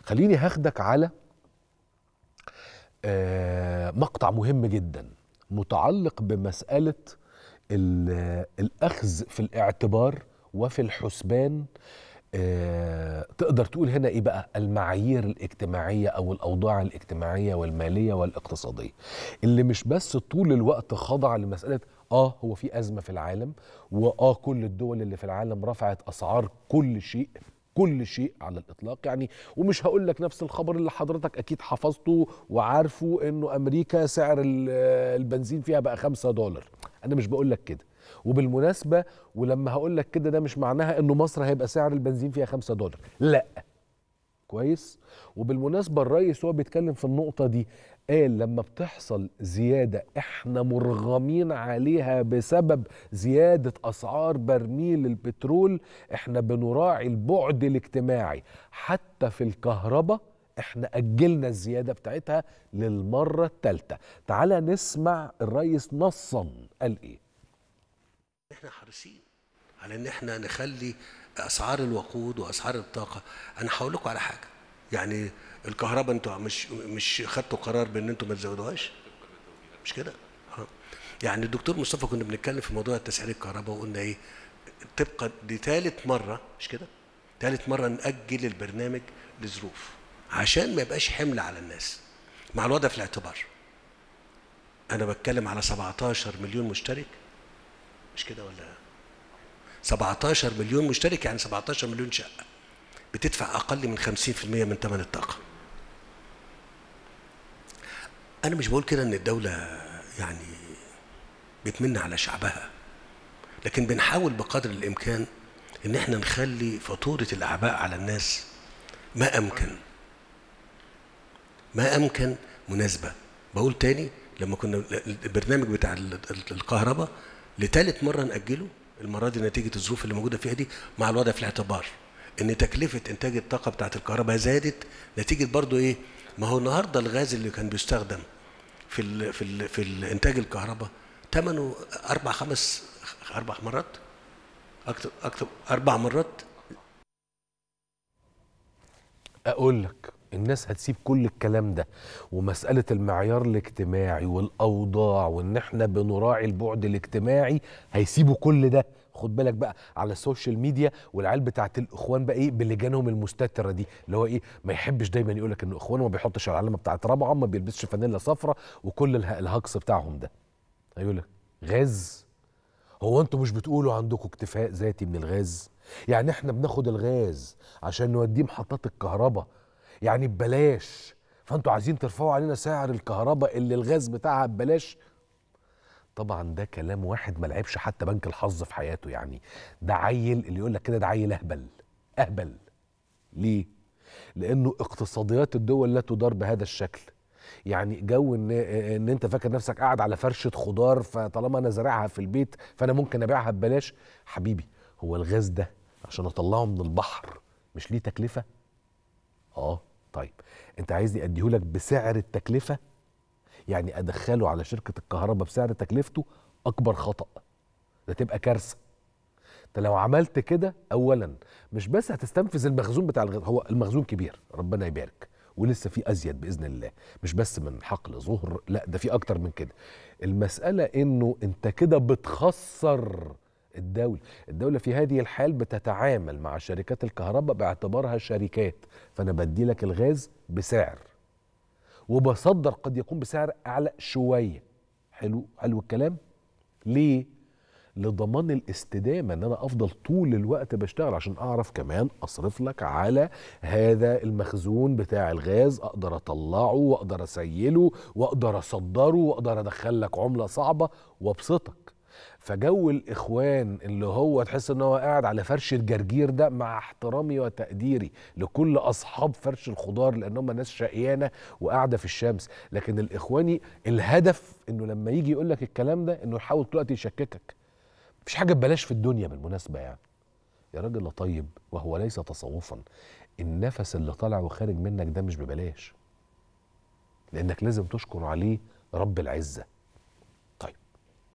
خليني هاخدك على آه، مقطع مهم جدا متعلق بمسألة الأخذ في الاعتبار وفي الحسبان آه، تقدر تقول هنا إيه بقى المعايير الاجتماعية أو الأوضاع الاجتماعية والمالية والاقتصادية اللي مش بس طول الوقت خاضعة لمسألة اه هو في ازمه في العالم واه كل الدول اللي في العالم رفعت اسعار كل شيء كل شيء على الاطلاق يعني ومش هقول لك نفس الخبر اللي حضرتك اكيد حفظته وعارفه انه امريكا سعر البنزين فيها بقى 5 دولار انا مش بقول لك كده وبالمناسبه ولما هقول لك كده ده مش معناها انه مصر هيبقى سعر البنزين فيها 5 دولار لا كويس وبالمناسبه الرئيس هو بيتكلم في النقطه دي قال لما بتحصل زياده احنا مرغمين عليها بسبب زياده اسعار برميل البترول احنا بنراعي البعد الاجتماعي حتى في الكهرباء احنا اجلنا الزياده بتاعتها للمره الثالثه تعالى نسمع الرئيس نصا قال ايه احنا حريصين على ان احنا نخلي اسعار الوقود واسعار الطاقه انا هقول لكم على حاجه يعني الكهرباء انتوا مش مش خدتوا قرار بان انتوا ما تزودوهاش مش كده أه. يعني الدكتور مصطفى كنا بنتكلم في موضوع تسعير الكهرباء وقلنا ايه تبقى دي ثالث مره مش كده ثالث مره ناجل البرنامج لظروف عشان ما يبقاش حمل على الناس مع الوضع في الاعتبار انا بتكلم على 17 مليون مشترك مش كده ولا 17 مليون مشترك يعني 17 مليون شقة بتدفع أقل من 50% من ثمن الطاقة أنا مش بقول كده إن الدولة يعني بتمن على شعبها لكن بنحاول بقدر الإمكان إن إحنا نخلي فاتورة الأعباء على الناس ما أمكن ما أمكن مناسبة بقول تاني لما كنا البرنامج بتاع الكهرباء لثالث مرة نأجله المره دي نتيجه الظروف اللي موجوده فيها دي مع الوضع في الاعتبار ان تكلفه انتاج الطاقه بتاعه الكهرباء زادت نتيجه برضو ايه ما هو النهارده الغاز اللي كان بيستخدم في الـ في الـ في انتاج الكهرباء ثمنه اربع خمس اربع مرات اكتر اكتر اربع مرات اقول لك الناس هتسيب كل الكلام ده ومساله المعيار الاجتماعي والاوضاع وان احنا بنراعي البعد الاجتماعي هيسيبوا كل ده خد بالك بقى على السوشيال ميديا والعيال بتاعت الاخوان بقى ايه بلجانهم المستتره دي اللي هو ايه ما يحبش دايما يقول لك ان اخوانه ما بيحطش العلامه بتاعت رابعه ما بيلبسش فانيلا صفراء وكل الهجص بتاعهم ده هيقول لك غاز هو انتوا مش بتقولوا عندكم اكتفاء ذاتي من الغاز يعني احنا بناخد الغاز عشان نوديه محطات الكهرباء يعني ببلاش فانتوا عايزين ترفعوا علينا سعر الكهرباء اللي الغاز بتاعها ببلاش طبعا ده كلام واحد ما لعبش حتى بنك الحظ في حياته يعني ده عيل اللي يقول لك كده ده عيل اهبل اهبل ليه لانه اقتصاديات الدول لا تدار بهذا الشكل يعني جو ان ان انت فاكر نفسك قاعد على فرشه خضار فطالما انا زارعها في البيت فانا ممكن ابيعها ببلاش حبيبي هو الغاز ده عشان اطلعه من البحر مش ليه تكلفه اه انت عايزني اديهولك بسعر التكلفه يعني ادخله على شركه الكهرباء بسعر تكلفته اكبر خطا ده تبقى كارثه انت لو عملت كده اولا مش بس هتستنفذ المخزون بتاع الغذاء هو المخزون كبير ربنا يبارك ولسه في ازيد باذن الله مش بس من حقل ظهر لا ده في اكتر من كده المساله انه انت كده بتخسر الدولة الدولة في هذه الحال بتتعامل مع شركات الكهرباء باعتبارها شركات فأنا بدي لك الغاز بسعر وبصدر قد يكون بسعر أعلى شوية حلو حلو الكلام ليه لضمان الاستدامة ان انا افضل طول الوقت بشتغل عشان اعرف كمان اصرف لك على هذا المخزون بتاع الغاز اقدر اطلعه واقدر اسيله واقدر اصدره واقدر ادخل لك عملة صعبة وابسطك فجو الاخوان اللي هو تحس ان هو قاعد على فرش الجرجير ده مع احترامي وتقديري لكل اصحاب فرش الخضار لان هم ناس شقيانه وقاعده في الشمس لكن الاخواني الهدف انه لما يجي يقول لك الكلام ده انه يحاول طول الوقت يشككك مفيش حاجه ببلاش في الدنيا بالمناسبه يعني يا راجل طيب وهو ليس تصوفا النفس اللي طالع وخارج منك ده مش ببلاش لانك لازم تشكر عليه رب العزه